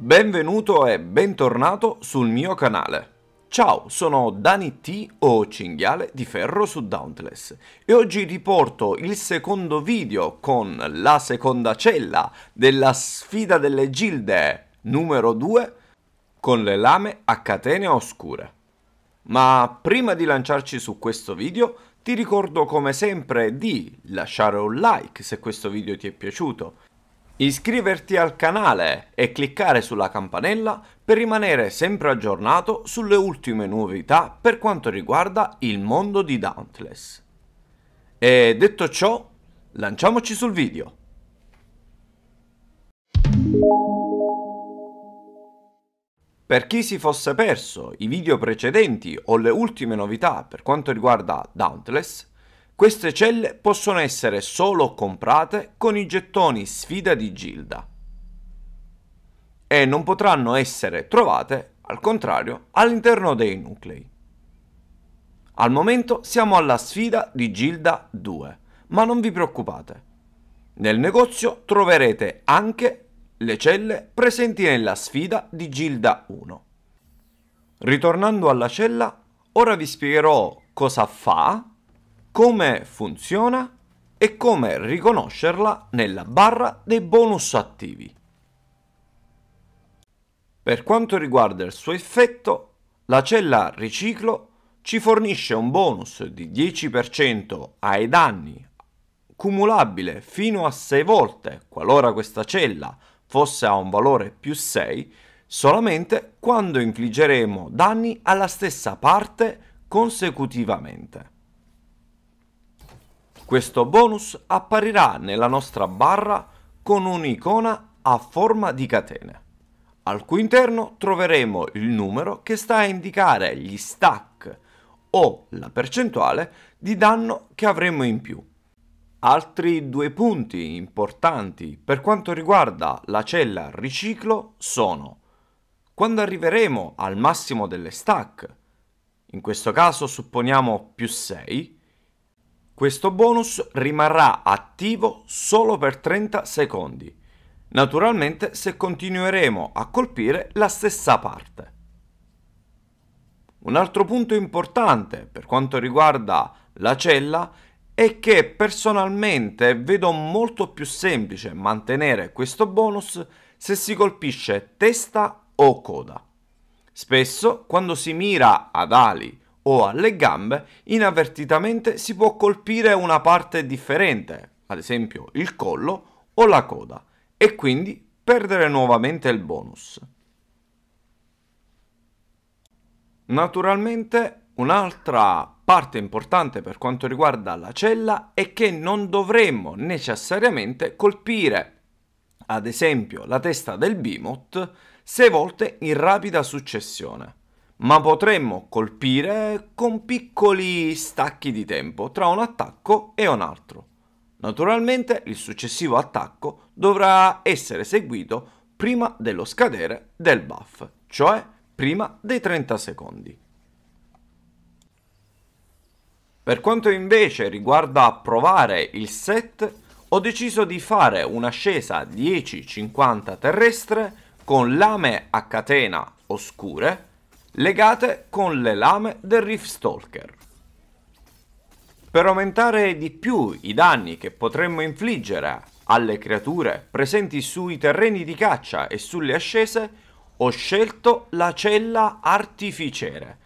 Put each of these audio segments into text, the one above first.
Benvenuto e bentornato sul mio canale. Ciao, sono Dani T o Cinghiale di Ferro su Dauntless e oggi riporto il secondo video con la seconda cella della sfida delle gilde numero 2 con le lame a catene oscure. Ma prima di lanciarci su questo video ti ricordo come sempre di lasciare un like se questo video ti è piaciuto Iscriverti al canale e cliccare sulla campanella per rimanere sempre aggiornato sulle ultime novità per quanto riguarda il mondo di Dauntless. E detto ciò, lanciamoci sul video. Per chi si fosse perso i video precedenti o le ultime novità per quanto riguarda Dauntless, queste celle possono essere solo comprate con i gettoni sfida di Gilda e non potranno essere trovate, al contrario, all'interno dei nuclei. Al momento siamo alla sfida di Gilda 2, ma non vi preoccupate. Nel negozio troverete anche le celle presenti nella sfida di Gilda 1. Ritornando alla cella, ora vi spiegherò cosa fa come funziona e come riconoscerla nella barra dei bonus attivi. Per quanto riguarda il suo effetto, la cella riciclo ci fornisce un bonus di 10% ai danni cumulabile fino a 6 volte qualora questa cella fosse a un valore più 6 solamente quando infliggeremo danni alla stessa parte consecutivamente. Questo bonus apparirà nella nostra barra con un'icona a forma di catene. Al cui interno troveremo il numero che sta a indicare gli stack o la percentuale di danno che avremo in più. Altri due punti importanti per quanto riguarda la cella riciclo sono quando arriveremo al massimo delle stack, in questo caso supponiamo più 6, questo bonus rimarrà attivo solo per 30 secondi, naturalmente se continueremo a colpire la stessa parte. Un altro punto importante per quanto riguarda la cella è che personalmente vedo molto più semplice mantenere questo bonus se si colpisce testa o coda. Spesso quando si mira ad ali o alle gambe, inavvertitamente si può colpire una parte differente, ad esempio il collo o la coda, e quindi perdere nuovamente il bonus. Naturalmente un'altra parte importante per quanto riguarda la cella è che non dovremmo necessariamente colpire ad esempio la testa del Bimot sei volte in rapida successione ma potremmo colpire con piccoli stacchi di tempo tra un attacco e un altro. Naturalmente il successivo attacco dovrà essere seguito prima dello scadere del buff, cioè prima dei 30 secondi. Per quanto invece riguarda provare il set, ho deciso di fare un'ascesa 10-50 terrestre con lame a catena oscure legate con le lame del Rift Stalker. Per aumentare di più i danni che potremmo infliggere alle creature presenti sui terreni di caccia e sulle ascese, ho scelto la cella artificiere.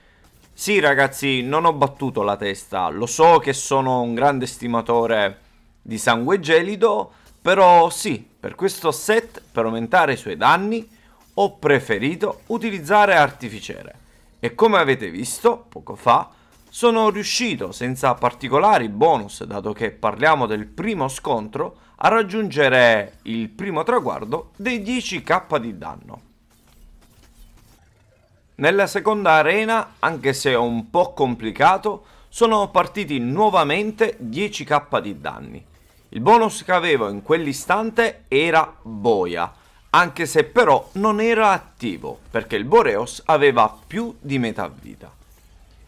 Sì ragazzi, non ho battuto la testa, lo so che sono un grande stimatore di sangue gelido, però sì, per questo set, per aumentare i suoi danni, ho preferito utilizzare artificiere. E come avete visto poco fa, sono riuscito senza particolari bonus, dato che parliamo del primo scontro, a raggiungere il primo traguardo dei 10k di danno. Nella seconda arena, anche se un po' complicato, sono partiti nuovamente 10k di danni. Il bonus che avevo in quell'istante era boia, anche se però non era attivo perché il Boreos aveva più di metà vita.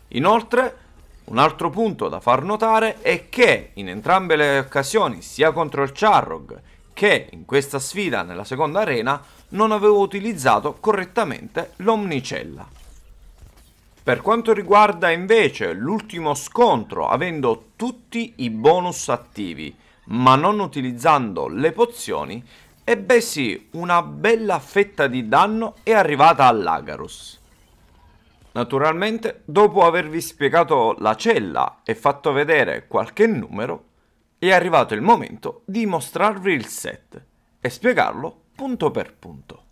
Inoltre, un altro punto da far notare è che in entrambe le occasioni, sia contro il Charrog che in questa sfida nella seconda arena, non avevo utilizzato correttamente l'Omnicella. Per quanto riguarda invece l'ultimo scontro, avendo tutti i bonus attivi, ma non utilizzando le pozioni, e beh sì, una bella fetta di danno è arrivata all'Agarus. Naturalmente, dopo avervi spiegato la cella e fatto vedere qualche numero, è arrivato il momento di mostrarvi il set e spiegarlo punto per punto.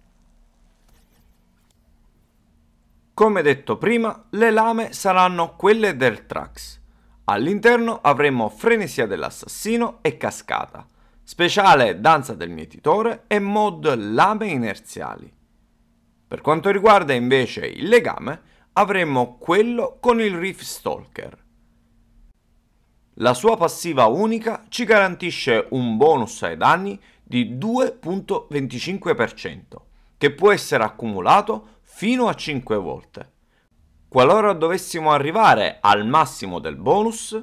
Come detto prima, le lame saranno quelle del Trax. All'interno avremo Frenesia dell'assassino e Cascata, speciale danza del mietitore e mod lame inerziali. Per quanto riguarda invece il legame, avremo quello con il Reef Stalker. La sua passiva unica ci garantisce un bonus ai danni di 2.25%, che può essere accumulato fino a 5 volte. Qualora dovessimo arrivare al massimo del bonus,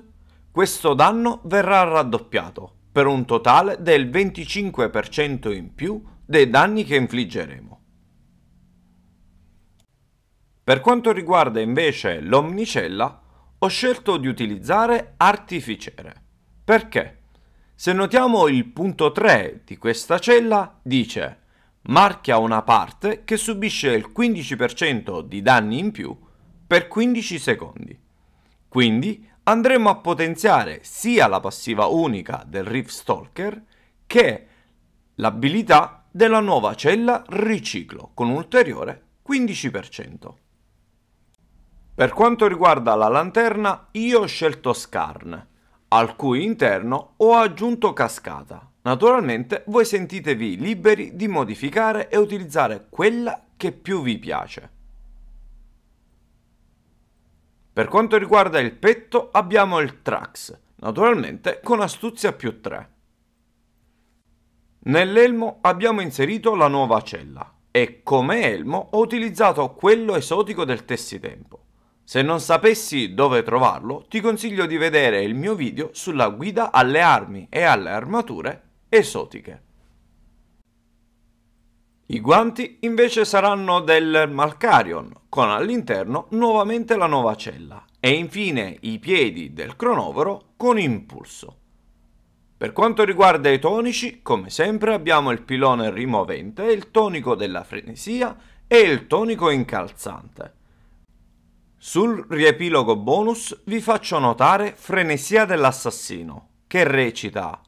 questo danno verrà raddoppiato per un totale del 25% in più dei danni che infliggeremo. Per quanto riguarda invece l'omnicella, ho scelto di utilizzare artificiere. Perché? Se notiamo il punto 3 di questa cella, dice marchia una parte che subisce il 15% di danni in più per 15 secondi. Quindi andremo a potenziare sia la passiva unica del Rift Stalker che l'abilità della nuova cella Riciclo con un ulteriore 15%. Per quanto riguarda la lanterna, io ho scelto Scarn, al cui interno ho aggiunto Cascata. Naturalmente voi sentitevi liberi di modificare e utilizzare quella che più vi piace. Per quanto riguarda il petto abbiamo il Trax, naturalmente con astuzia più 3. Nell'elmo abbiamo inserito la nuova cella e come elmo ho utilizzato quello esotico del tessitempo. Se non sapessi dove trovarlo, ti consiglio di vedere il mio video sulla guida alle armi e alle armature esotiche. I guanti invece saranno del Malcarion, con all'interno nuovamente la nuova cella, e infine i piedi del cronovoro con impulso. Per quanto riguarda i tonici, come sempre abbiamo il pilone rimovente, il tonico della frenesia e il tonico incalzante. Sul riepilogo bonus vi faccio notare Frenesia dell'assassino, che recita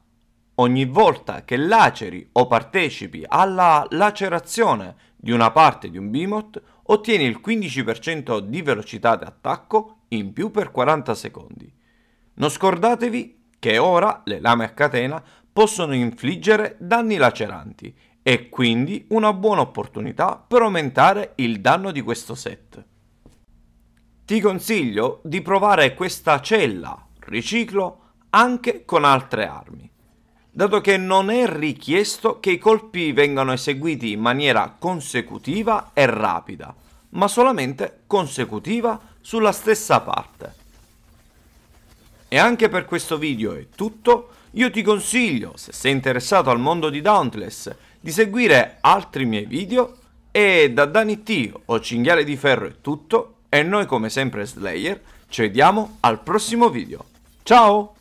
Ogni volta che laceri o partecipi alla lacerazione di una parte di un bimot, ottieni il 15% di velocità di attacco in più per 40 secondi. Non scordatevi che ora le lame a catena possono infliggere danni laceranti e quindi una buona opportunità per aumentare il danno di questo set. Ti consiglio di provare questa cella riciclo anche con altre armi dato che non è richiesto che i colpi vengano eseguiti in maniera consecutiva e rapida, ma solamente consecutiva sulla stessa parte. E anche per questo video è tutto, io ti consiglio, se sei interessato al mondo di Dauntless, di seguire altri miei video e da Dani T o Cinghiale di Ferro è tutto e noi come sempre Slayer ci vediamo al prossimo video. Ciao!